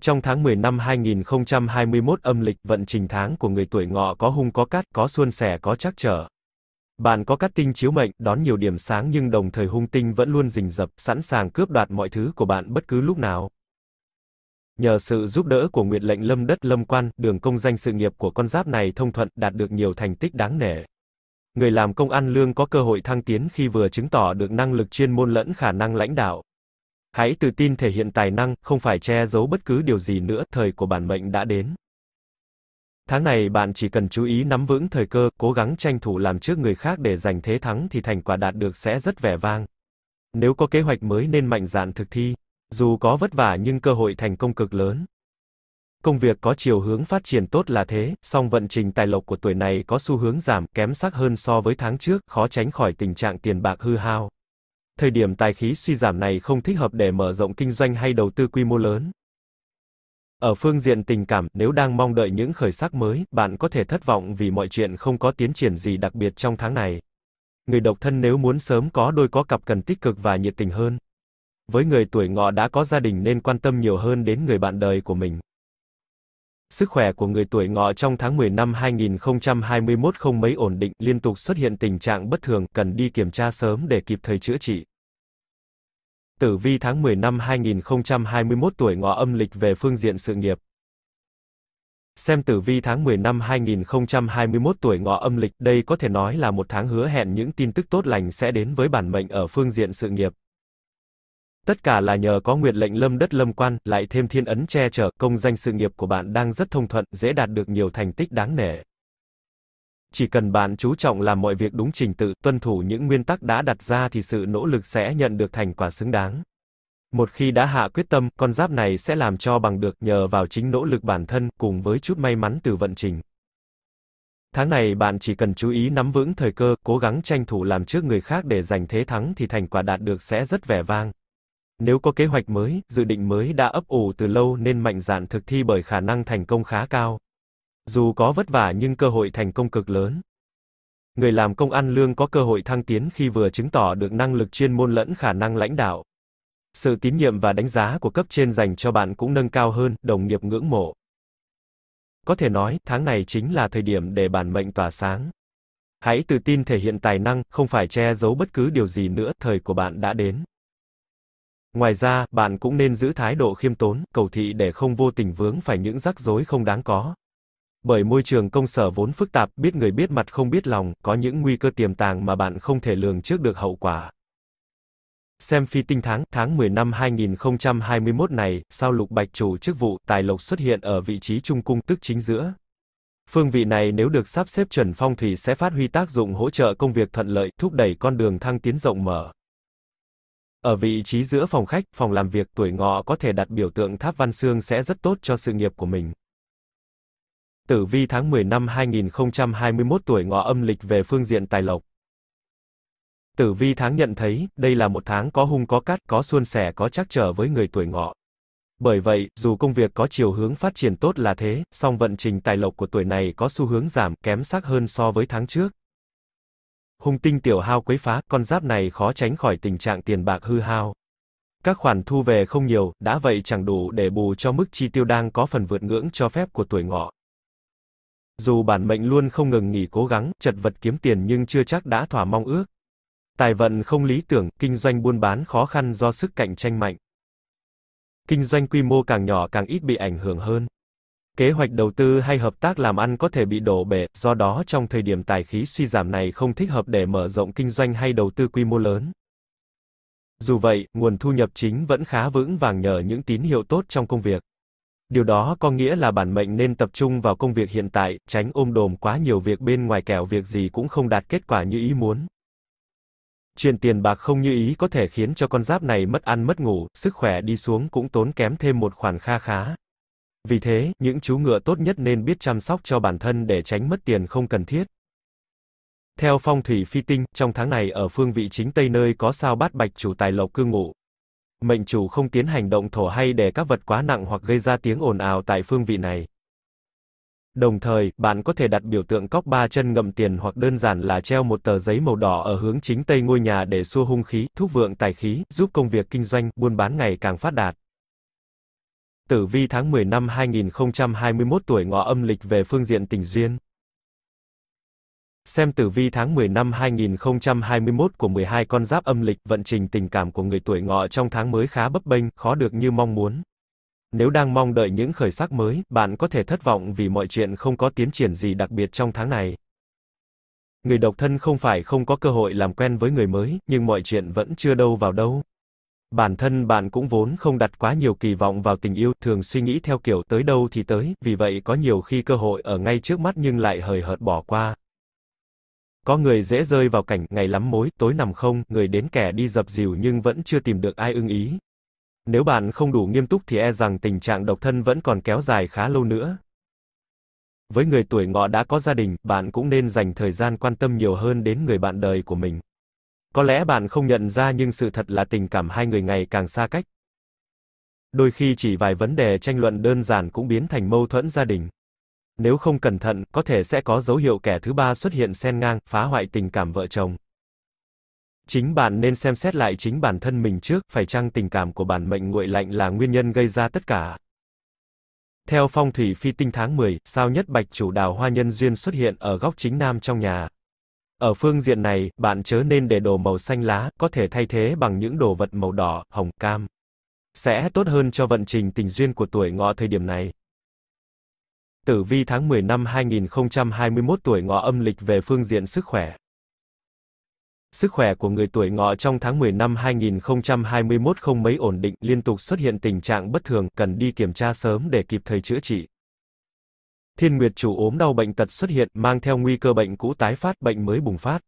Trong tháng 10 năm 2021 âm lịch vận trình tháng của người tuổi ngọ có hung có cát, có xuôn sẻ có trắc trở. Bạn có cát tinh chiếu mệnh, đón nhiều điểm sáng nhưng đồng thời hung tinh vẫn luôn rình rập, sẵn sàng cướp đoạt mọi thứ của bạn bất cứ lúc nào. Nhờ sự giúp đỡ của nguyệt lệnh lâm đất lâm quan, đường công danh sự nghiệp của con giáp này thông thuận, đạt được nhiều thành tích đáng nể. Người làm công ăn lương có cơ hội thăng tiến khi vừa chứng tỏ được năng lực chuyên môn lẫn khả năng lãnh đạo. Hãy tự tin thể hiện tài năng, không phải che giấu bất cứ điều gì nữa, thời của bản mệnh đã đến. Tháng này bạn chỉ cần chú ý nắm vững thời cơ, cố gắng tranh thủ làm trước người khác để giành thế thắng thì thành quả đạt được sẽ rất vẻ vang. Nếu có kế hoạch mới nên mạnh dạn thực thi, dù có vất vả nhưng cơ hội thành công cực lớn. Công việc có chiều hướng phát triển tốt là thế, song vận trình tài lộc của tuổi này có xu hướng giảm, kém sắc hơn so với tháng trước, khó tránh khỏi tình trạng tiền bạc hư hao thời điểm tài khí suy giảm này không thích hợp để mở rộng kinh doanh hay đầu tư quy mô lớn. Ở phương diện tình cảm, nếu đang mong đợi những khởi sắc mới, bạn có thể thất vọng vì mọi chuyện không có tiến triển gì đặc biệt trong tháng này. Người độc thân nếu muốn sớm có đôi có cặp cần tích cực và nhiệt tình hơn. Với người tuổi ngọ đã có gia đình nên quan tâm nhiều hơn đến người bạn đời của mình. Sức khỏe của người tuổi ngọ trong tháng 10 năm 2021 không mấy ổn định, liên tục xuất hiện tình trạng bất thường, cần đi kiểm tra sớm để kịp thời chữa trị. Tử vi tháng 10 năm 2021 tuổi ngọ âm lịch về phương diện sự nghiệp. Xem tử vi tháng 10 năm 2021 tuổi ngọ âm lịch, đây có thể nói là một tháng hứa hẹn những tin tức tốt lành sẽ đến với bản mệnh ở phương diện sự nghiệp. Tất cả là nhờ có nguyệt lệnh lâm đất lâm quan, lại thêm thiên ấn che chở, công danh sự nghiệp của bạn đang rất thông thuận, dễ đạt được nhiều thành tích đáng nể. Chỉ cần bạn chú trọng làm mọi việc đúng trình tự, tuân thủ những nguyên tắc đã đặt ra thì sự nỗ lực sẽ nhận được thành quả xứng đáng. Một khi đã hạ quyết tâm, con giáp này sẽ làm cho bằng được nhờ vào chính nỗ lực bản thân cùng với chút may mắn từ vận trình. Tháng này bạn chỉ cần chú ý nắm vững thời cơ, cố gắng tranh thủ làm trước người khác để giành thế thắng thì thành quả đạt được sẽ rất vẻ vang. Nếu có kế hoạch mới, dự định mới đã ấp ủ từ lâu nên mạnh dạn thực thi bởi khả năng thành công khá cao. Dù có vất vả nhưng cơ hội thành công cực lớn. Người làm công ăn lương có cơ hội thăng tiến khi vừa chứng tỏ được năng lực chuyên môn lẫn khả năng lãnh đạo. Sự tín nhiệm và đánh giá của cấp trên dành cho bạn cũng nâng cao hơn, đồng nghiệp ngưỡng mộ. Có thể nói, tháng này chính là thời điểm để bản mệnh tỏa sáng. Hãy tự tin thể hiện tài năng, không phải che giấu bất cứ điều gì nữa, thời của bạn đã đến. Ngoài ra, bạn cũng nên giữ thái độ khiêm tốn, cầu thị để không vô tình vướng phải những rắc rối không đáng có. Bởi môi trường công sở vốn phức tạp, biết người biết mặt không biết lòng, có những nguy cơ tiềm tàng mà bạn không thể lường trước được hậu quả. Xem phi tinh tháng, tháng 10 năm 2021 này, sao lục bạch chủ chức vụ, tài lộc xuất hiện ở vị trí trung cung tức chính giữa. Phương vị này nếu được sắp xếp chuẩn phong thủy sẽ phát huy tác dụng hỗ trợ công việc thuận lợi, thúc đẩy con đường thăng tiến rộng mở. Ở vị trí giữa phòng khách, phòng làm việc tuổi ngọ có thể đặt biểu tượng tháp văn xương sẽ rất tốt cho sự nghiệp của mình. Tử vi tháng 10 năm 2021 tuổi ngọ âm lịch về phương diện tài lộc. Tử vi tháng nhận thấy, đây là một tháng có hung có cát, có suôn sẻ có trắc trở với người tuổi ngọ. Bởi vậy, dù công việc có chiều hướng phát triển tốt là thế, song vận trình tài lộc của tuổi này có xu hướng giảm, kém sắc hơn so với tháng trước. Hung tinh tiểu hao quấy phá, con giáp này khó tránh khỏi tình trạng tiền bạc hư hao. Các khoản thu về không nhiều, đã vậy chẳng đủ để bù cho mức chi tiêu đang có phần vượt ngưỡng cho phép của tuổi ngọ. Dù bản mệnh luôn không ngừng nghỉ cố gắng, chật vật kiếm tiền nhưng chưa chắc đã thỏa mong ước. Tài vận không lý tưởng, kinh doanh buôn bán khó khăn do sức cạnh tranh mạnh. Kinh doanh quy mô càng nhỏ càng ít bị ảnh hưởng hơn. Kế hoạch đầu tư hay hợp tác làm ăn có thể bị đổ bể, do đó trong thời điểm tài khí suy giảm này không thích hợp để mở rộng kinh doanh hay đầu tư quy mô lớn. Dù vậy, nguồn thu nhập chính vẫn khá vững vàng nhờ những tín hiệu tốt trong công việc. Điều đó có nghĩa là bản mệnh nên tập trung vào công việc hiện tại, tránh ôm đồm quá nhiều việc bên ngoài kẻo việc gì cũng không đạt kết quả như ý muốn. Chuyện tiền bạc không như ý có thể khiến cho con giáp này mất ăn mất ngủ, sức khỏe đi xuống cũng tốn kém thêm một khoản kha khá. Vì thế, những chú ngựa tốt nhất nên biết chăm sóc cho bản thân để tránh mất tiền không cần thiết. Theo phong thủy phi tinh, trong tháng này ở phương vị chính Tây nơi có sao bát bạch chủ tài lộc cư ngụ, mệnh chủ không tiến hành động thổ hay để các vật quá nặng hoặc gây ra tiếng ồn ào tại phương vị này. Đồng thời, bạn có thể đặt biểu tượng cóc ba chân ngậm tiền hoặc đơn giản là treo một tờ giấy màu đỏ ở hướng chính tây ngôi nhà để xua hung khí, thúc vượng tài khí, giúp công việc kinh doanh, buôn bán ngày càng phát đạt. Tử vi tháng 10 năm 2021 tuổi ngọ âm lịch về phương diện tình duyên. Xem tử vi tháng 10 năm 2021 của 12 con giáp âm lịch, vận trình tình cảm của người tuổi ngọ trong tháng mới khá bấp bênh, khó được như mong muốn. Nếu đang mong đợi những khởi sắc mới, bạn có thể thất vọng vì mọi chuyện không có tiến triển gì đặc biệt trong tháng này. Người độc thân không phải không có cơ hội làm quen với người mới, nhưng mọi chuyện vẫn chưa đâu vào đâu. Bản thân bạn cũng vốn không đặt quá nhiều kỳ vọng vào tình yêu, thường suy nghĩ theo kiểu tới đâu thì tới, vì vậy có nhiều khi cơ hội ở ngay trước mắt nhưng lại hời hợt bỏ qua. Có người dễ rơi vào cảnh ngày lắm mối, tối nằm không, người đến kẻ đi dập dìu nhưng vẫn chưa tìm được ai ưng ý. Nếu bạn không đủ nghiêm túc thì e rằng tình trạng độc thân vẫn còn kéo dài khá lâu nữa. Với người tuổi ngọ đã có gia đình, bạn cũng nên dành thời gian quan tâm nhiều hơn đến người bạn đời của mình. Có lẽ bạn không nhận ra nhưng sự thật là tình cảm hai người ngày càng xa cách. Đôi khi chỉ vài vấn đề tranh luận đơn giản cũng biến thành mâu thuẫn gia đình nếu không cẩn thận, có thể sẽ có dấu hiệu kẻ thứ ba xuất hiện xen ngang, phá hoại tình cảm vợ chồng. Chính bạn nên xem xét lại chính bản thân mình trước, phải chăng tình cảm của bản mệnh nguội lạnh là nguyên nhân gây ra tất cả. Theo phong thủy phi tinh tháng 10, sao nhất bạch chủ đào hoa nhân duyên xuất hiện ở góc chính nam trong nhà. Ở phương diện này, bạn chớ nên để đồ màu xanh lá, có thể thay thế bằng những đồ vật màu đỏ, hồng, cam. Sẽ tốt hơn cho vận trình tình duyên của tuổi ngọ thời điểm này. Tử vi tháng 10 năm 2021 tuổi ngọ âm lịch về phương diện sức khỏe. Sức khỏe của người tuổi ngọ trong tháng 10 năm 2021 không mấy ổn định, liên tục xuất hiện tình trạng bất thường, cần đi kiểm tra sớm để kịp thời chữa trị. Thiên Nguyệt chủ ốm đau bệnh tật xuất hiện, mang theo nguy cơ bệnh cũ tái phát, bệnh mới bùng phát.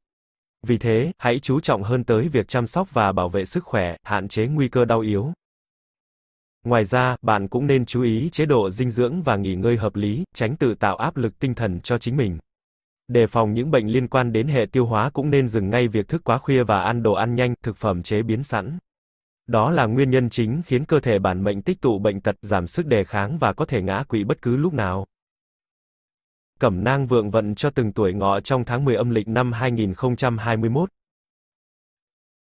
Vì thế, hãy chú trọng hơn tới việc chăm sóc và bảo vệ sức khỏe, hạn chế nguy cơ đau yếu, Ngoài ra, bạn cũng nên chú ý chế độ dinh dưỡng và nghỉ ngơi hợp lý, tránh tự tạo áp lực tinh thần cho chính mình. Đề phòng những bệnh liên quan đến hệ tiêu hóa cũng nên dừng ngay việc thức quá khuya và ăn đồ ăn nhanh, thực phẩm chế biến sẵn. Đó là nguyên nhân chính khiến cơ thể bản mệnh tích tụ bệnh tật, giảm sức đề kháng và có thể ngã quỵ bất cứ lúc nào. Cẩm nang vượng vận cho từng tuổi ngọ trong tháng 10 âm lịch năm 2021.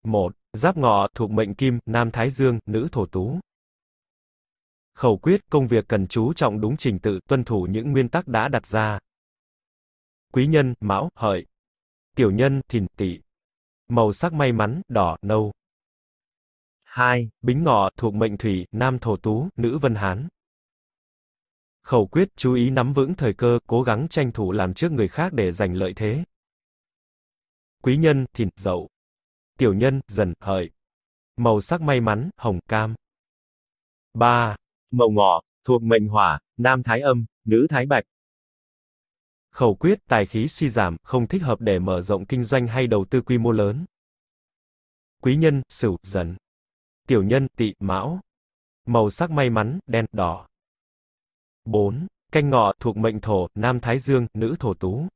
1. Giáp ngọ, thuộc mệnh kim, nam thái dương, nữ thổ tú khẩu quyết công việc cần chú trọng đúng trình tự, tuân thủ những nguyên tắc đã đặt ra. Quý nhân, mão, hợi. Tiểu nhân, thìn, tỵ. Màu sắc may mắn, đỏ, nâu. 2. Bính ngọ, thuộc mệnh thủy, nam thổ tú, nữ vân hán. Khẩu quyết, chú ý nắm vững thời cơ, cố gắng tranh thủ làm trước người khác để giành lợi thế. Quý nhân, thìn, dậu. Tiểu nhân, dần, hợi. Màu sắc may mắn, hồng, cam. 3 mậu ngọ, thuộc mệnh hỏa, nam thái âm, nữ thái bạch. Khẩu quyết tài khí suy giảm, không thích hợp để mở rộng kinh doanh hay đầu tư quy mô lớn. Quý nhân, sửu, dần. Tiểu nhân, tỵ, mão. Màu sắc may mắn, đen, đỏ. 4. Canh ngọ thuộc mệnh thổ, nam thái dương, nữ thổ tú.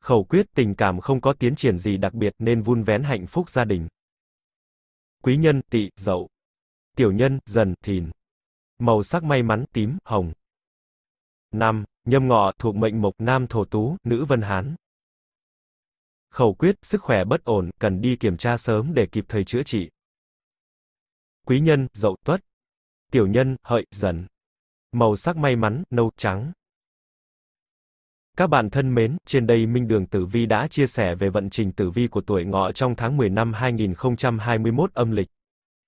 Khẩu quyết tình cảm không có tiến triển gì đặc biệt nên vun vén hạnh phúc gia đình. Quý nhân, tỵ, dậu. Tiểu nhân, dần, thìn màu sắc may mắn tím, hồng. 5. Nhâm ngọ thuộc mệnh mộc nam thổ tú, nữ vân hán. Khẩu quyết, sức khỏe bất ổn, cần đi kiểm tra sớm để kịp thời chữa trị. Quý nhân, dậu tuất. Tiểu nhân, hợi, dần. Màu sắc may mắn, nâu trắng. Các bạn thân mến, trên đây Minh Đường Tử Vi đã chia sẻ về vận trình tử vi của tuổi ngọ trong tháng 10 năm 2021 âm lịch.